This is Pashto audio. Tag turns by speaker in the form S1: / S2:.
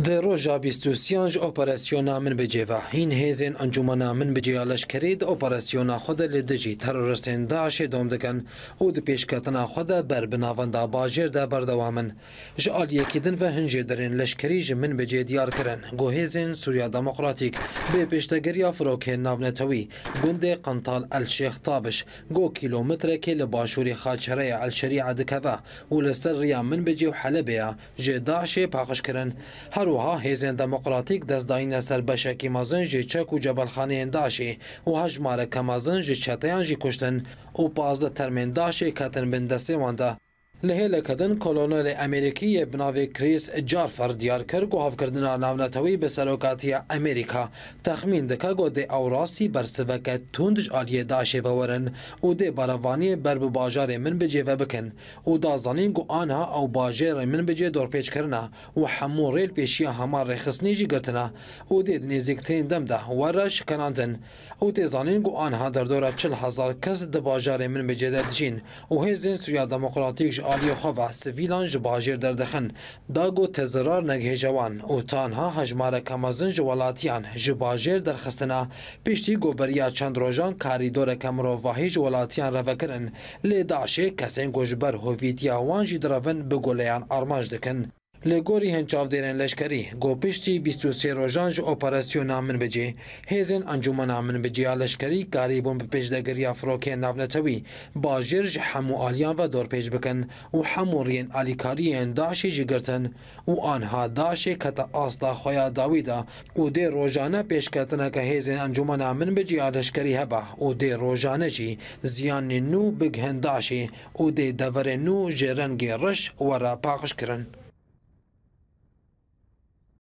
S1: د روژا بیستوسیانج اپراسیونا من بجیوا هین هیزین انجمنا من به جیالش د اپراسیونا خود لدجی ترورستین داعش دوم دکن او د پیشکتنا خود بر بناوندا باجر ده بردوامن ج آلیه کدن و هنجه درن لشکری ج من به دیار کرن گو هیزین سوریا دموکراتیک به پیشتگری افروک نابنتوی گنده قنطال الشیخ تابش گو کیلومتر کل باشوری خاچره الشریعه دکوه و لسر ریا من بجی و حلبه ج داعش پاخش کرن هر روها هیزین دموکراتیک دزدایین سر بشکی مازن جی چک و جبلخانه داشی و هجمار کمازن جی چتیان جی کشتن و پازده ترمین داشی کتن بندسی وانده لهلکدن کلونل امریکی بناوی کریس جارفر دیار کرد گو هفکردن ناونتوی به سروکاتی امریکا تخمین دکه گو ده او راستی بر سوکه تندج آلیه داشه وورن او ده باروانی بر باجار من بجه و بکن او دا زانین گو آنها او باجار من بجه دور پیچ کرنا و همو ریل پیشی هما رخصنی جی گرتنا او ده نزیکترین دم ده ورا شکناندن او ده زانین گو آنها در دوره چل هزار کس ده باجار من بجه ده دجین و هزین سوریا دموقراتیک عالی خواست ویلان جباجر دردخن داگو تزرار نگهجوان او تانها هجمار کمازن جوالاتیان جباجر درخستنا پیشتی گوبریا چند روژان کاریدور کمروواهی جوالاتیان روکرن لی داشه کسین گوجبر هویدیا وان جی درون بگولیان آرماج دکن لێگۆری هەنجاودێنن لەشکری گۆپشتی 23 ڕۆژانژ ئۆپەرسیۆ نامن بجێ هێزن ئەنجومە نامن بجیا لەشکری کاری بۆم بپێش دەگەریا فڕۆکێن نابنەتەوی باژێرژ هەموو ئالیان بە دۆرپێش بکەن و هەموو ڕێن ئالیکاریەن داشێژی گرتن و آنها داشێ کەتە ئاستا خۆیا داویدا و دێ ڕۆژانە پێشکەتنە کە هێزن ئەنجومە نامن بجیا لەشکری هەبە و دێ ڕۆژانەژی زیانی نو بگهنداشی و دێ دەڤرێن و ژێرەنگێ ڕش وەرە پاخشکردن.